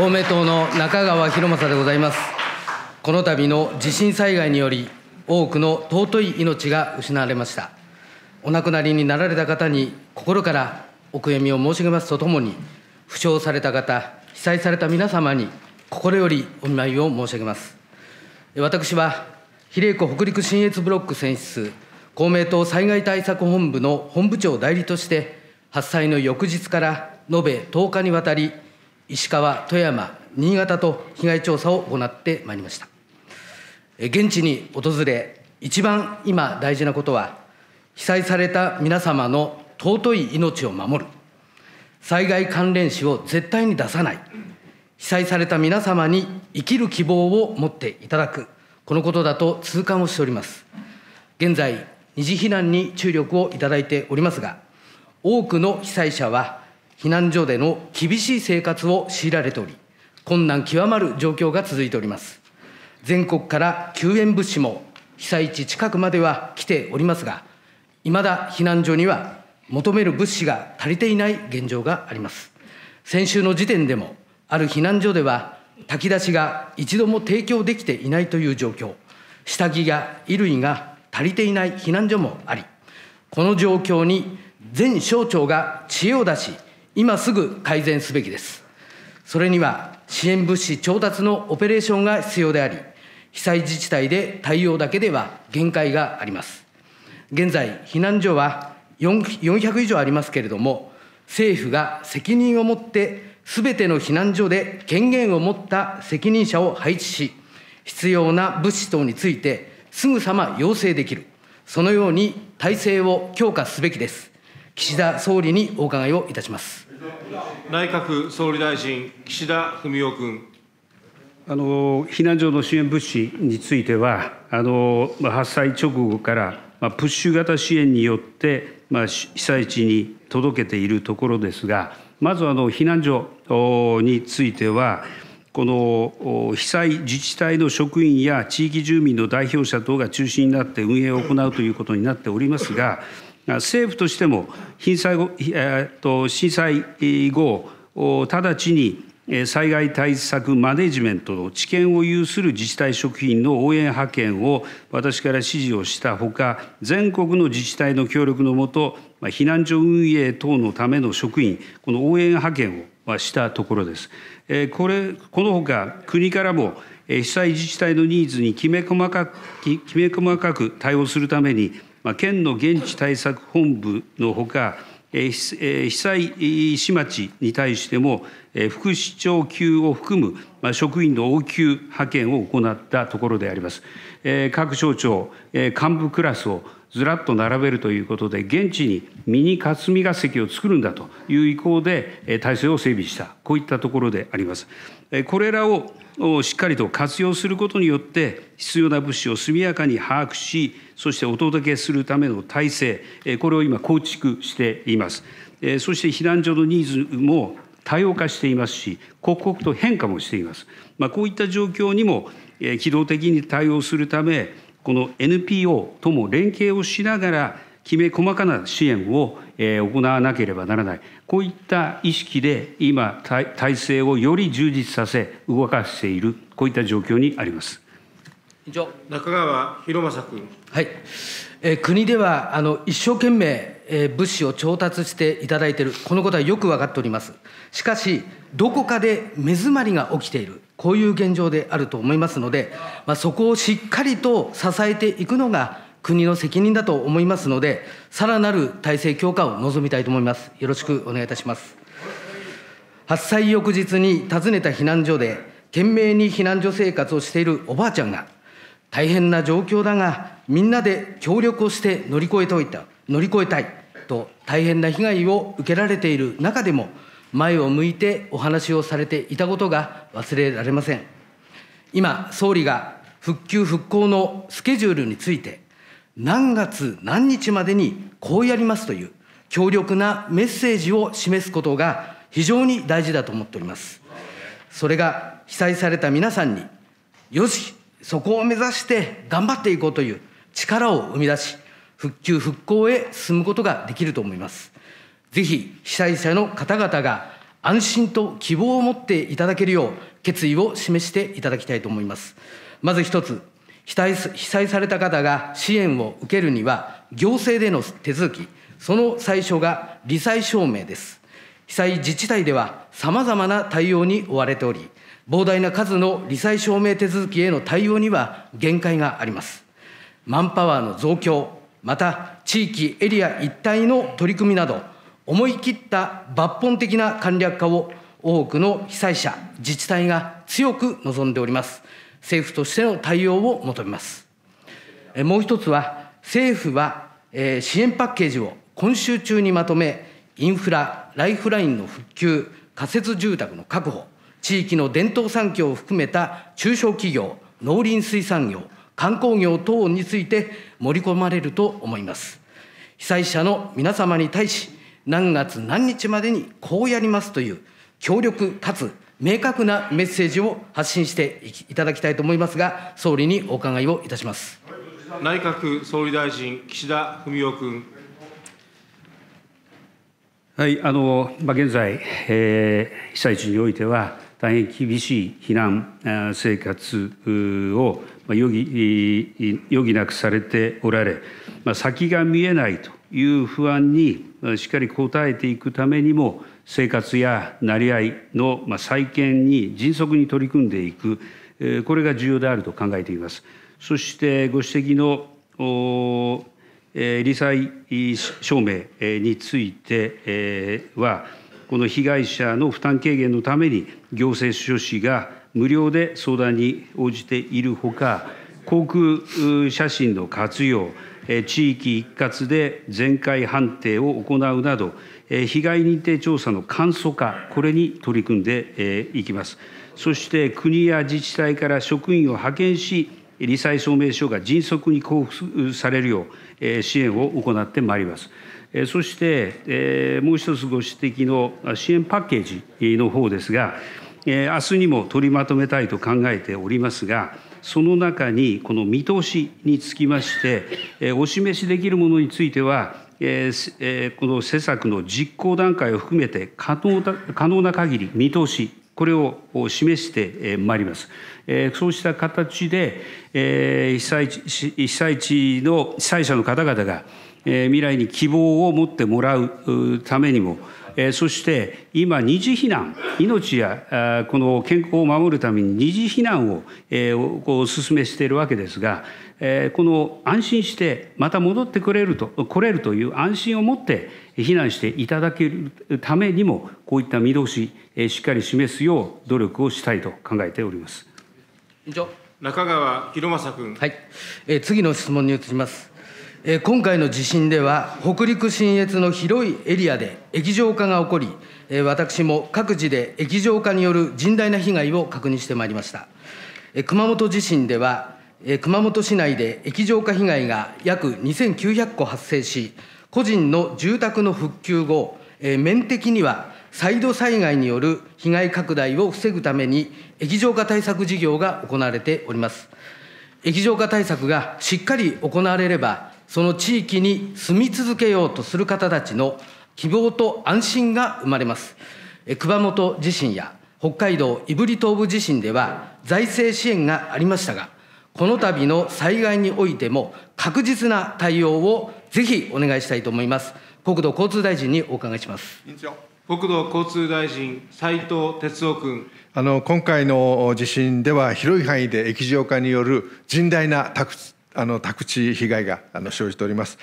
公明党の中川博正でございます。この度の地震災害により、多くの尊い命が失われました。お亡くなりになられた方に心からお悔やみを申し上げますとともに、負傷された方、被災された皆様に心よりお見舞いを申し上げます。私は比例区北陸信越ブロック選出、公明党災害対策本部の本部長代理として、発災の翌日から延べ10日にわたり、石川、富山、新潟と被害調査を行ってまいりました。現地に訪れ、一番今大事なことは、被災された皆様の尊い命を守る、災害関連死を絶対に出さない、被災された皆様に生きる希望を持っていただく、このことだと痛感をしております。現在、二次避難に注力をいただいておりますが、多くの被災者は避難所での厳しい生活を強いられており、困難極まる状況が続いております。全国から救援物資も被災地近くまでは来ておりますが、いまだ避難所には求める物資が足りていない現状があります。先週の時点でも、ある避難所では、炊き出しが一度も提供できていないという状況、下着や衣類が足りていない避難所もあり、この状況に全省庁が知恵を出し、今すぐ改善すべきです。それには支援物資調達のオペレーションが必要であり、被災自治体で対応だけでは限界があります。現在、避難所は400以上ありますけれども、政府が責任を持って、すべての避難所で権限を持った責任者を配置し、必要な物資等についてすぐさま要請できる、そのように体制を強化すべきです。岸田総理にお伺いをいたします内閣総理大臣、岸田文雄君。あの避難所の支援物資については、あの発災直後から、まあ、プッシュ型支援によって、まあ、被災地に届けているところですが、まずあの避難所については、この被災自治体の職員や地域住民の代表者等が中心になって運営を行うということになっておりますが、政府としても震災後、震災後直ちに災害対策マネジメントの知見を有する自治体職員の応援派遣を私から指示をしたほか、全国の自治体の協力のもと、避難所運営等のための職員、この応援派遣をしたところです。これこのほか、国からも被災自治体のニーズにきめ細かく対応するために、県の現地対策本部のほか、被災市町に対しても、副市長級を含む職員の応急派遣を行ったところであります。各省庁、幹部クラスをずらっと並べるということで、現地にミニ霞が関を作るんだという意向で体制を整備した、こういったところであります。これらをしっかりと活用することによって、必要な物資を速やかに把握し、そしてお届けするための体制、これを今、構築しています。そして避難所のニーズも多様化していますし、刻々と変化もしています。まあ、こういった状況にも機動的に対応するため、この NPO とも連携をしながら、きめ細かな支援を行わなければならない、こういった意識で今、体制をより充実させ、動かしている、こういった状況にあります。以上中川博正君、はいえ国ではあの一生懸命え物資を調達していただいている、このことはよく分かっております。しかし、どこかで目詰まりが起きている、こういう現状であると思いますので、まあ、そこをしっかりと支えていくのが、国の責任だと思いますので、さらなる体制強化を望みたいと思います。よろしくお願いいたします。発災翌日に訪ねた避難所で、懸命に避難所生活をしているおばあちゃんが、大変な状況だが、みんなで協力をして乗り越えておいた、乗り越えたい。と大変な被害を受けられている中でも、前を向いてお話をされていたことが忘れられません。今、総理が復旧・復興のスケジュールについて、何月何日までにこうやりますという強力なメッセージを示すことが非常に大事だと思っております。それが被災された皆さんに、よし、そこを目指して頑張っていこうという力を生み出し、復旧・復興へ進むことができると思います。ぜひ被災者の方々が安心と希望を持っていただけるよう決意を示していただきたいと思います。まず一つ、被災被災された方が支援を受けるには、行政での手続き、その最初が罹災証明です。被災自治体ではさまざまな対応に追われており、膨大な数の罹災証明手続きへの対応には限界があります。マンパワーの増強、また地域エリア一体の取り組みなど思い切った抜本的な簡略化を多くの被災者自治体が強く望んでおります政府としての対応を求めますもう一つは政府は支援パッケージを今週中にまとめインフラライフラインの復旧仮設住宅の確保地域の伝統産業を含めた中小企業農林水産業観光業等について盛り込まれると思います。被災者の皆様に対し、何月何日までにこうやりますという、強力かつ明確なメッセージを発信していただきたいと思いますが、総理にお伺いをいたします。内閣総理大臣、岸田文雄君。はい、あの、まあ、現在、えー、被災地においては、大変厳しい避難生活を余儀余儀なくされておられ、先が見えないという不安にしっかり応えていくためにも、生活やなり合いの再建に迅速に取り組んでいく、これが重要であると考えています。そしてご指摘の理財証明については、この被害者の負担軽減のために行政書士が無料で相談に応じているほか、航空写真の活用、地域一括で全開判定を行うなど、被害認定調査の簡素化、これに取り組んでいきます。そして国や自治体から職員を派遣し、理災証明書が迅速に交付されるよう、支援を行ってまいります。そして、もう一つご指摘の支援パッケージの方ですが、明日にも取りまとめたいと考えておりますが、その中にこの見通しにつきまして、お示しできるものについては、この施策の実行段階を含めて可能可能な限り見通し、これを示してまいります。そうした形で、被災地被災地の被災者の方々が、未来に希望を持ってもらうためにも、そして今、二次避難、命やこの健康を守るために二次避難をお勧めしているわけですが、この安心して、また戻ってくれると、来れるという安心を持って避難していただけるためにも、こういった見通し、しっかり示すよう努力をしたいと考えております。中川博正君、はいえ次の質問に移ります。え今回の地震では、北陸信越の広いエリアで液状化が起こり、え私も各地で液状化による甚大な被害を確認してまいりました。え熊本地震では、え熊本市内で液状化被害が約2900戸発生し、個人の住宅の復旧後、え面的には再度災害による被害拡大を防ぐために、液状化対策事業が行われております。液状化対策がしっかり行われれば、その地域に住み続けようとする方たちの希望と安心が生まれます。熊本地震や北海道胆振東部地震では財政支援がありましたが、この度の災害においても確実な対応をぜひお願いしたいと思います。国土交通大臣にお伺いします。委員長国土交通大臣、斉藤哲夫君。あの今回の地震では広い範囲で液状化による甚大な宅あの宅地被害があの生じております、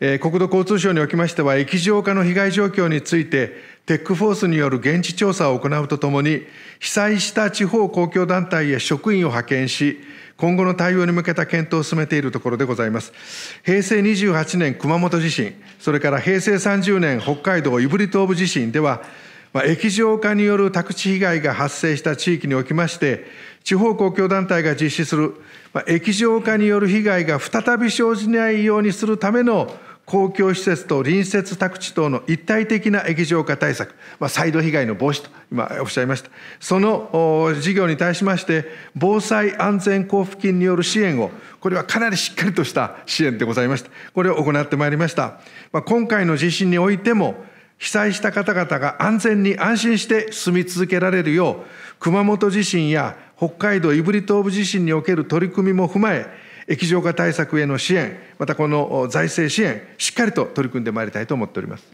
えー、国土交通省におきましては液状化の被害状況についてテックフォースによる現地調査を行うとともに被災した地方公共団体へ職員を派遣し今後の対応に向けた検討を進めているところでございます平成28年熊本地震それから平成30年北海道胆振東部地震では、まあ、液状化による宅地被害が発生した地域におきまして地方公共団体が実施する、まあ、液状化による被害が再び生じないようにするための公共施設と隣接宅地等の一体的な液状化対策、まあ、サイド被害の防止と今おっしゃいました。その事業に対しまして、防災安全交付金による支援を、これはかなりしっかりとした支援でございました。これを行ってまいりました。まあ、今回の地震においても、被災した方々が安全に安心して住み続けられるよう、熊本地震や北海道胆振東部地震における取り組みも踏まえ、液状化対策への支援、またこの財政支援、しっかりと取り組んでまいりたいと思っております。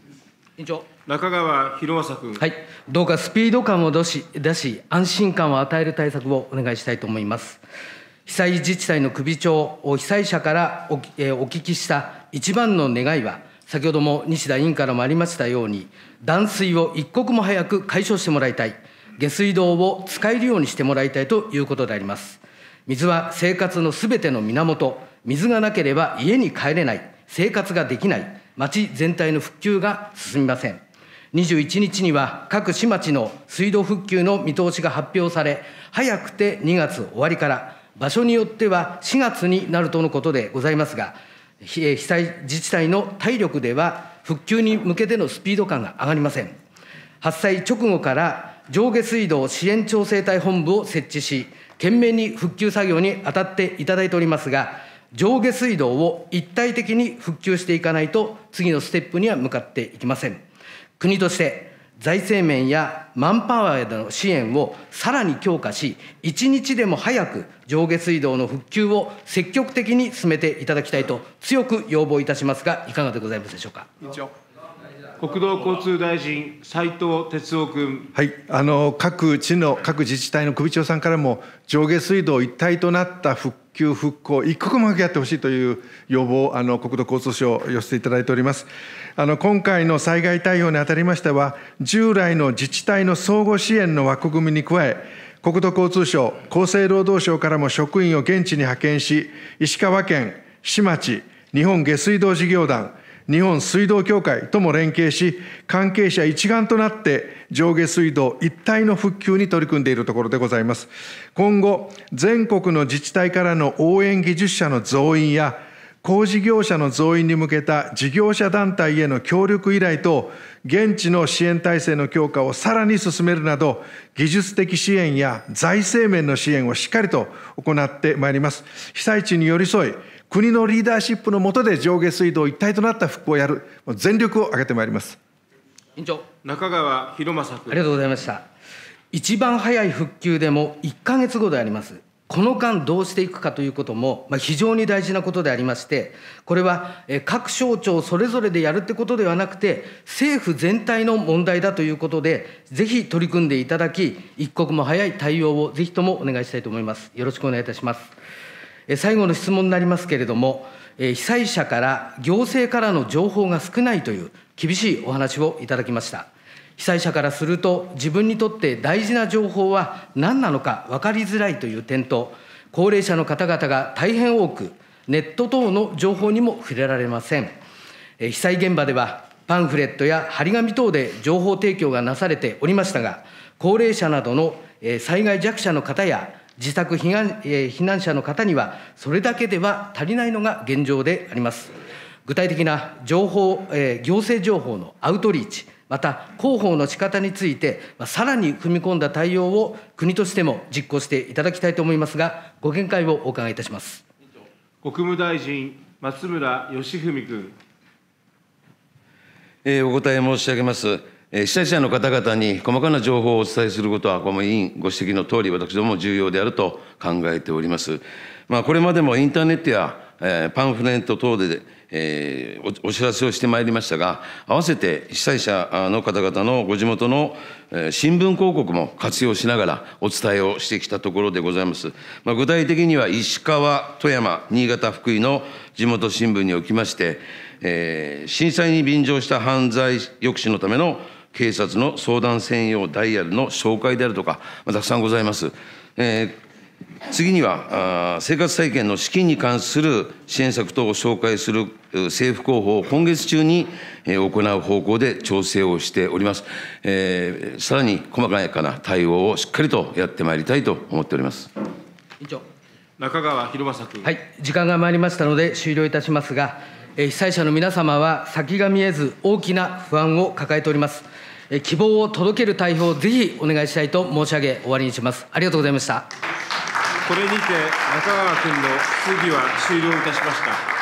委員長中川博正君、はい、どうかスピード感を出し出し、安心感を与える対策をお願いしたいと思います。被災自治体の首長、被災者からお,、えお聞きした一番の願いは、先ほども西田委員からもありましたように、断水を一刻も早く解消してもらいたい。下水道を使えるようにしてもらいたいということであります。水は生活のすべての源、水がなければ家に帰れない、生活ができない、町全体の復旧が進みません。21日には各市町の水道復旧の見通しが発表され、早くて2月終わりから、場所によっては4月になるとのことでございますが、被災自治体の体力では復旧に向けてのスピード感が上がりません。発災直後から上下水道支援調整隊本部を設置し、懸命に復旧作業に当たっていただいておりますが、上下水道を一体的に復旧していかないと、次のステップには向かっていきません。国として財政面やマンパワーへの支援をさらに強化し、一日でも早く上下水道の復旧を積極的に進めていただきたいと強く要望いたしますが、いかがでございますでしょうか。国土交通大臣、斉藤哲夫君。はい、あの各地の各自治体の首長さんからも上下水道一体となった復旧復興一刻も早くやってほしいという要望あの国土交通省寄せていただいております。あの今回の災害対応にあたりましては従来の自治体の相互支援の枠組みに加え国土交通省、厚生労働省からも職員を現地に派遣し、石川県、市町、日本下水道事業団、日本水道協会とも連携し、関係者一丸となって上下水道一体の復旧に取り組んでいるところでございます。今後、全国の自治体からの応援技術者の増員や、工事業者の増員に向けた事業者団体への協力依頼等、現地の支援体制の強化をさらに進めるなど、技術的支援や財政面の支援をしっかりと行ってまいります。被災地に寄り添い、国のリーダーシップの下で上下水道一体となった復興をやる、全力を挙げてまいります。委員長中川博正君ありがとうございました一番早い復旧でも1か月後でありますこの間どうしていくかということも、まあ、非常に大事なことでありまして、これは各省庁それぞれでやるってことではなくて、政府全体の問題だということで、ぜひ取り組んでいただき、一刻も早い対応をぜひともお願いしたいと思います。よろしくお願いいたします。最後の質問になりますけれども、被災者から行政からの情報が少ないという厳しいお話をいただきました。被災者からすると、自分にとって大事な情報は何なのか分かりづらいという点と、高齢者の方々が大変多く、ネット等の情報にも触れられません。被災現場では、パンフレットや張り紙等で情報提供がなされておりましたが、高齢者などの災害弱者の方や、自宅避難,、え避難者の方には、それだけでは足りないのが現状であります。具体的な情報、え行政情報のアウトリーチ、また広報の仕方について、まあ、さらに踏み込んだ対応を国としても実行していただきたいと思いますが、ご見解をお伺いいたします国務大臣、松村祥文君、えー。お答え申し上げます。被災者の方々に細かな情報をお伝えすることは、この委員ご指摘のとおり、私ども重要であると考えております。まあ、これまでもインターネットや、パンフレット等で、お知らせをしてまいりましたが、合わせて被災者の方々のご地元の、新聞広告も活用しながらお伝えをしてきたところでございます。まあ、具体的には石川、富山、新潟、福井の地元新聞におきまして、震災に便乗した犯罪抑止のための警察の相談専用ダイヤルの紹介であるとか、まあ、たくさんございます。えー次には生活再建の資金に関する支援策等を紹介する政府広報を今月中に行う方向で調整をしております、えー、さらに細やかな対応をしっかりとやってまいりたいと思っております委員長中川博正君、はい、時間が参りましたので終了いたしますが被災者の皆様は先が見えず大きな不安を抱えております希望を届ける対応をぜひお願いしたいと申し上げ終わりにしますありがとうございましたこれにて中川君の質疑は終了いたしました